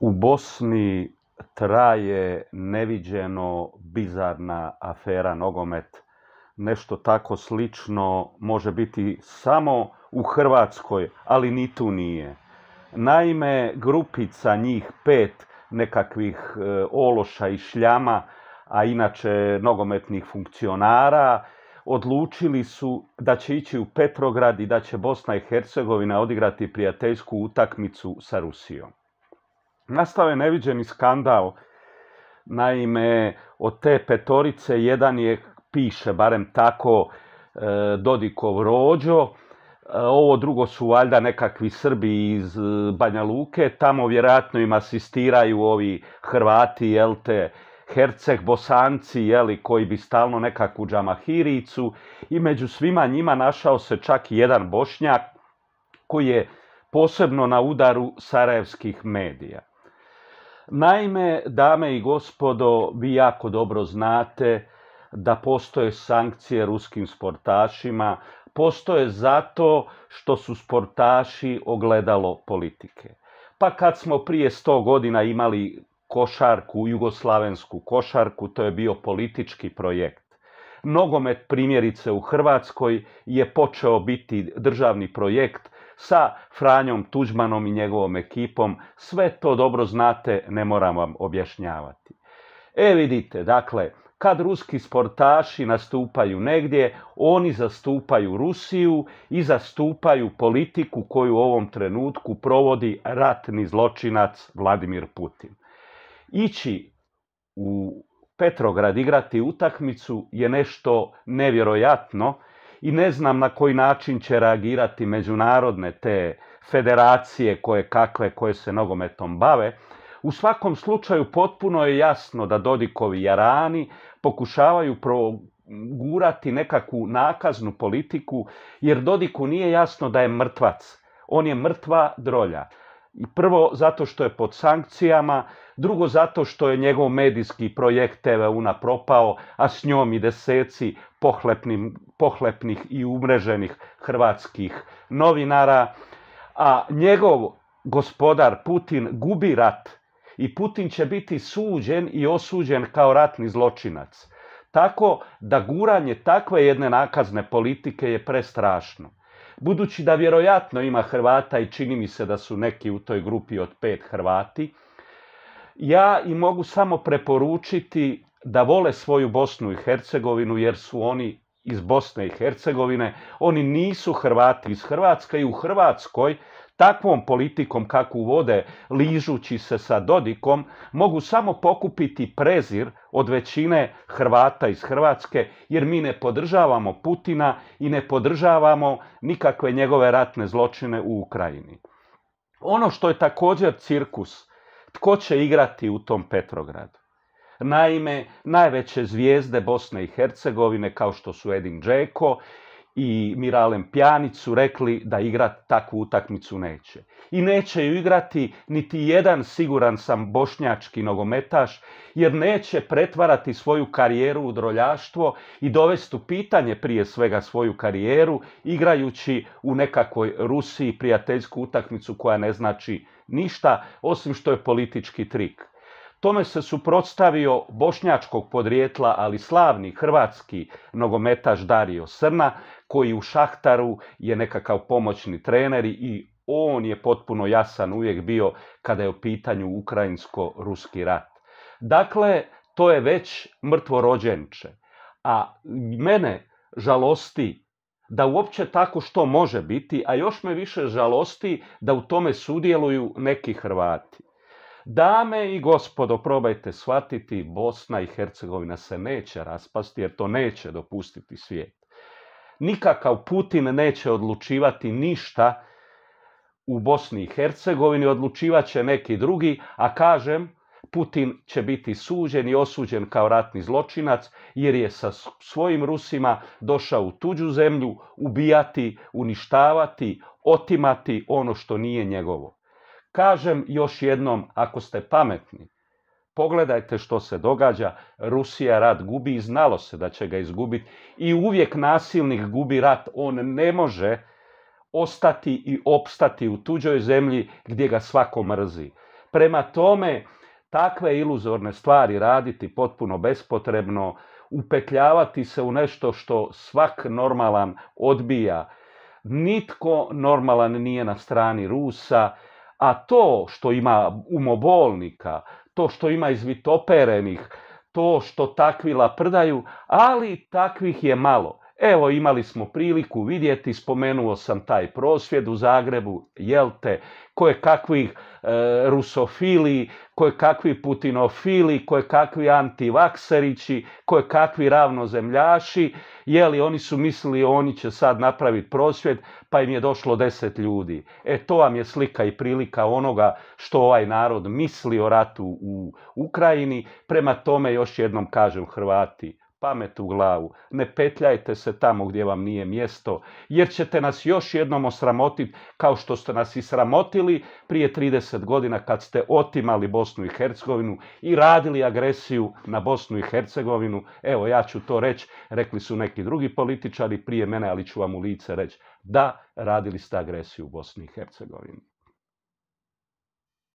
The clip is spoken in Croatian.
U Bosni traje neviđeno bizarna afera nogomet. Nešto tako slično može biti samo u Hrvatskoj, ali ni tu nije. Naime, grupica njih pet nekakvih e, ološa i šljama, a inače nogometnih funkcionara, odlučili su da će ići u Petrograd i da će Bosna i Hercegovina odigrati prijateljsku utakmicu sa Rusijom. Nastao je neviđeni skandal. Naime, od te petorice jedan je, piše barem tako, e, Dodikov rođo, e, ovo drugo su valjda nekakvi Srbi iz e, Banja Luke, tamo vjerojatno im asistiraju ovi Hrvati, jel te, Herceg, Bosanci, jeli, koji bi stalno nekakvu džamahiricu i među svima njima našao se čak i jedan bošnjak koji je posebno na udaru sarajevskih medija. Naime, dame i gospodo, vi jako dobro znate da postoje sankcije ruskim sportašima, postoje zato što su sportaši ogledalo politike. Pa kad smo prije sto godina imali košarku, jugoslavensku košarku, to je bio politički projekt. Nogomet primjerice u Hrvatskoj je počeo biti državni projekt sa Franjom Tuđmanom i njegovom ekipom. Sve to dobro znate, ne moram vam objašnjavati. E vidite, dakle, kad ruski sportaši nastupaju negdje, oni zastupaju Rusiju i zastupaju politiku koju u ovom trenutku provodi ratni zločinac Vladimir Putin. Ići u Petrograd igrati utakmicu je nešto nevjerojatno i ne znam na koji način će reagirati međunarodne te federacije koje kakve koje se nogometom bave. U svakom slučaju potpuno je jasno da Dodikovi jarani pokušavaju progurati nekakvu nakaznu politiku jer Dodiku nije jasno da je mrtvac. On je mrtva drolja. Prvo zato što je pod sankcijama, drugo zato što je njegov medijski projekt TV Una propao, a s njom i deseci pohlepnim pohlepnih i umreženih hrvatskih novinara, a njegov gospodar Putin gubi rat i Putin će biti suđen i osuđen kao ratni zločinac. Tako da guranje takve jedne nakazne politike je prestrašno. Budući da vjerojatno ima Hrvata i čini mi se da su neki u toj grupi od pet Hrvati, ja i mogu samo preporučiti da vole svoju Bosnu i Hercegovinu jer su oni iz Bosne i Hercegovine, oni nisu Hrvati iz Hrvatske i u Hrvatskoj takvom politikom kako vode ližući se sa Dodikom mogu samo pokupiti prezir od većine Hrvata iz Hrvatske jer mi ne podržavamo Putina i ne podržavamo nikakve njegove ratne zločine u Ukrajini. Ono što je također cirkus, tko će igrati u tom Petrogradu? Naime, najveće zvijezde Bosne i Hercegovine kao što su Edin Džeko i Miralem Pjanic su rekli da igrat takvu utakmicu neće. I neće ju igrati niti jedan siguran sam bošnjački nogometaš jer neće pretvarati svoju karijeru u droljaštvo i dovesti u pitanje prije svega svoju karijeru igrajući u nekakvoj Rusiji prijateljsku utakmicu koja ne znači ništa osim što je politički trik. Tome se suprotstavio bošnjačkog podrijetla, ali slavni hrvatski nogometaš Dario Srna, koji u Šahtaru je nekakav pomoćni trener i on je potpuno jasan uvijek bio kada je u pitanju ukrajinsko-ruski rat. Dakle, to je već mrtvo rođenče. A mene žalosti da uopće tako što može biti, a još me više žalosti da u tome sudjeluju neki Hrvati. Dame i gospodo, probajte shvatiti, Bosna i Hercegovina se neće raspasti jer to neće dopustiti svijet. Nikakav Putin neće odlučivati ništa u Bosni i Hercegovini, odlučivat će neki drugi, a kažem, Putin će biti suđen i osuđen kao ratni zločinac jer je sa svojim Rusima došao u tuđu zemlju ubijati, uništavati, otimati ono što nije njegovo. Kažem još jednom, ako ste pametni, pogledajte što se događa. Rusija rat gubi i znalo se da će ga izgubiti. I uvijek nasilnik gubi rat. On ne može ostati i opstati u tuđoj zemlji gdje ga svako mrzi. Prema tome, takve iluzorne stvari raditi potpuno bespotrebno, upetljavati se u nešto što svak normalan odbija. Nitko normalan nije na strani Rusa, a to što ima umobolnika, to što ima izvitoperenih, to što takvi laprdaju, ali takvih je malo. Evo imali smo priliku vidjeti, spomenuo sam taj prosvjed u Zagrebu, jel te, koje kakvih e, rusofili, koje kakvi putinofili, koje kakvi antivakserići, koje kakvi ravnozemljaši, jeli oni su mislili oni će sad napraviti prosvjed, pa im je došlo deset ljudi. E to vam je slika i prilika onoga što ovaj narod misli o ratu u Ukrajini, prema tome još jednom kažem Hrvati, pamet u glavu. Ne petljajte se tamo gdje vam nije mjesto, jer ćete nas još jednom osramotiti kao što ste nas i sramotili prije 30 godina kad ste otimali Bosnu i Hercegovinu i radili agresiju na Bosnu i Hercegovinu. Evo, ja ću to reći, rekli su neki drugi političari prije mene, ali ću vam u lice reći da radili ste agresiju u Bosni i Hercegovini.